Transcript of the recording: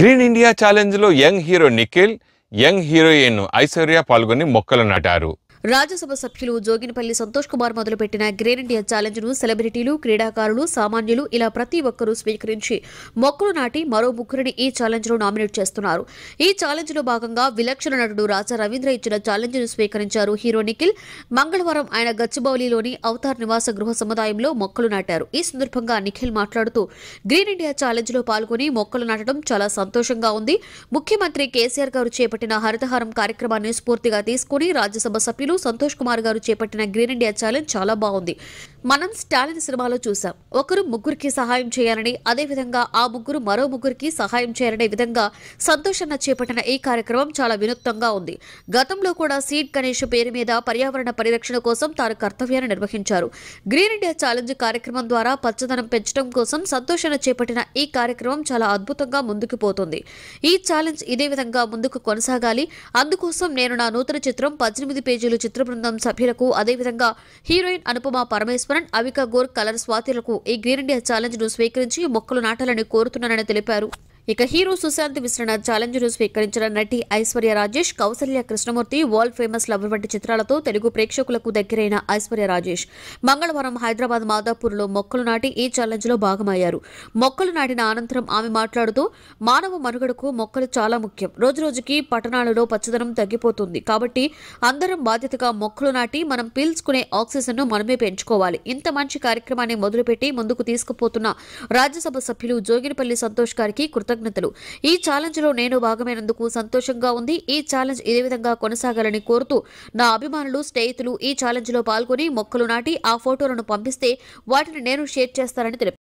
green India ఛాలెంజ్లో young hero Nikhil young heroine Aishwarya పాల్గొని మొక్కలు నాటారు రాజ్యసభ సభ్యులు జోగినపల్లి సంతోష్ కుమార్ మొదలుపెట్టిన గ్రేన్ ఇండియా ఛాలెంజ్ ను సెలబ్రిటీలు క్రీడాకారులు సామాన్యులు ఇలా ప్రతి ఒక్కరూ స్వీకరించి మొక్కలు నాటి మరో ముగ్గురిని ఈ ఛాలెంజ్ లో నామినేట్ చేస్తున్నారు ఈ ఛాలెంజ్ లో భాగంగా విలక్షణ నటుడు రాజా రవీంద్ర ఇచ్చిన ఛాలెంజ్ ను స్వీకరించారు హీరో నిఖిల్ మంగళవారం ఆయన గచ్చిబౌలిలోని అవతార్ నివాస గృహ సముదాయంలో మొక్కలు నాటారు ఈ సందర్భంగా నిఖిల్ మాట్లాడుతూ గ్రీన్ ఇండియా ఛాలెంజ్ లో పాల్గొని మొక్కలు నాటడం చాలా సంతోషంగా ఉంది ముఖ్యమంత్రి కేసీఆర్ గారు చేపట్టిన హరితహారం కార్యక్రమాన్ని స్ఫూర్తిగా తీసుకుని రాజ్యసభ సభ్యులు సంతోష్ కుమార్ గారు చేపట్టిన గ్రీన్ ఇండియా ఛాలెంజ్ చాలా బాగుంది మనం స్టాలిన్ సినిమాలో చూసాం ఒకరు ముగ్గురికి సహాయం చేయాలని అదేవిధంగా ఆ ముగ్గురు మరో ముగ్గురికి సహాయం చేయాలనే విధంగా సంతోషన్న చేపట్టిన ఈ కార్యక్రమం చాలా వినూత్నంగా ఉంది గతంలో కూడా సీడ్ గణేష్ పేరు మీద పర్యావరణ పరిరక్షణ కోసం తాను కర్తవ్యాన్ని నిర్వహించారు గ్రీన్ ఇండియా ఛాలెంజ్ కార్యక్రమం ద్వారా పచ్చదనం పెంచడం కోసం సంతోషణ చేపట్టిన ఈ కార్యక్రమం చాలా అద్భుతంగా ముందుకు పోతుంది ఈ ఛాలెంజ్ ఇదే విధంగా ముందుకు కొనసాగాలి అందుకోసం నేను నా నూతన చిత్రం పద్దెనిమిది పేజీలు చిత్ర బృందం సభ్యులకు అదేవిధంగా హీరోయిన్ అనుపమ పరమేశ్వర ఈశ్వరన్ అవికా గోర్ కలర్ స్వాతిలకు ఈ గ్రీన్ ఇండియా ఛాలెంజ్ ను స్వీకరించి మొక్కలు నాటాలని కోరుతున్నానని తెలిపారు ఇక హీరో సుశాంత్ మిశ్రణ ను స్వీకరించిన నటి Aishwarya Rajesh Kousalya Krishnamurthy world famous love వంటి చిత్రాలతో తెలుగు ప్రేక్షకులకు దగ్గరైన ఐశ్వర్య రాజేష్ మంగళవారం హైదరాబాద్ లో మొక్కలు నాటి ఈ లో భాగమయ్యారు మొక్కలు నాటిన అనంతరం ఆమె మాట్లాడుతూ మానవ మనుగడకు మొక్కలు చాలా ముఖ్యం రోజురోజుకి పట్టణాలలో పచ్చదనం తగ్గిపోతుంది కాబట్టి అందరం బాధ్యతగా మొక్కలు నాటి మనం పీల్చుకునే ఆక్సిజన్ ను మనమే పెంచుకోవాలి ఇంత మంచి కార్యక్రమాన్ని మొదలుపెట్టి ముందుకు తీసుకుపోతున్న రాజ్యసభ సభ్యులు జోగినపల్లి సంతోష్ గారికి కృత కృతజ్ఞతలు ఈ లో నేను భాగమైనందుకు సంతోషంగా ఉంది ఈ ఛాలెంజ్ ఇదే విధంగా కొనసాగాలని కోరుతూ నా అభిమానులు స్నేహితులు ఈ లో పాల్గొని మొక్కలు నాటి ఆ ఫోటోలను పంపిస్తే వాటిని నేను షేర్ చేస్తానని తెలిపారు